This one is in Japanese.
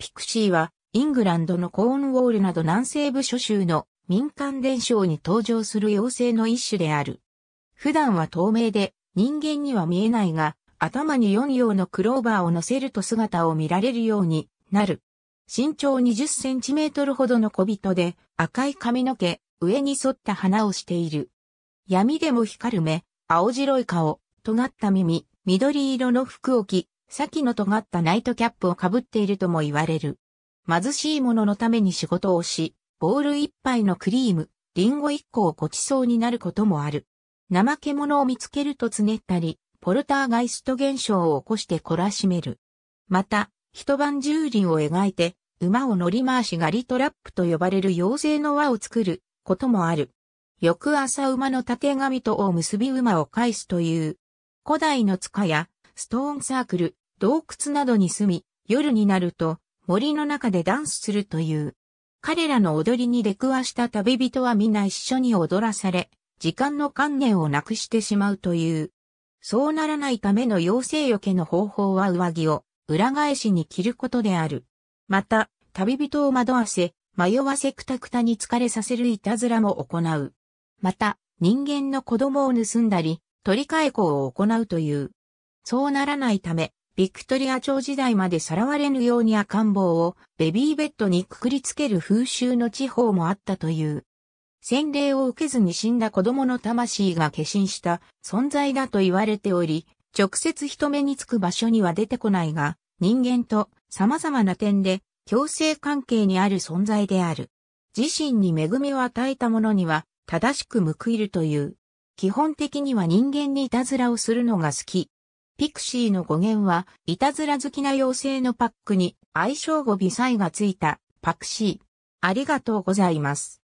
ピクシーは、イングランドのコーンウォールなど南西部諸州の民間伝承に登場する妖精の一種である。普段は透明で人間には見えないが、頭に4葉のクローバーを乗せると姿を見られるようになる。身長20センチメートルほどの小人で赤い髪の毛、上に沿った花をしている。闇でも光る目、青白い顔、尖った耳、緑色の服を着、先の尖ったナイトキャップをかぶっているとも言われる。貧しい者のために仕事をし、ボール一杯のクリーム、リンゴ一個をごちそうになることもある。怠け者を見つけるとつねったり、ポルターガイスト現象を起こして懲らしめる。また、一晩十輪を描いて、馬を乗り回しガリトラップと呼ばれる妖精の輪を作ることもある。翌朝馬の縦紙とを結び馬を返すという、古代の塚やストーンサークル、洞窟などに住み、夜になると森の中でダンスするという。彼らの踊りに出くわした旅人は皆一緒に踊らされ、時間の観念をなくしてしまうという。そうならないための妖精よけの方法は上着を裏返しに着ることである。また、旅人を惑わせ、迷わせくたくたに疲れさせるいたずらも行う。また、人間の子供を盗んだり、取り替え子を行うという。そうならないため、ビクトリア朝時代までさらわれぬように赤ん坊をベビーベッドにくくりつける風習の地方もあったという。洗礼を受けずに死んだ子供の魂が化身した存在だと言われており、直接人目につく場所には出てこないが、人間と様々な点で共生関係にある存在である。自身に恵みを与えた者には正しく報いるという。基本的には人間にいたずらをするのが好き。ピクシーの語源は、いたずら好きな妖精のパックに、愛称語微細がついた、パクシー。ありがとうございます。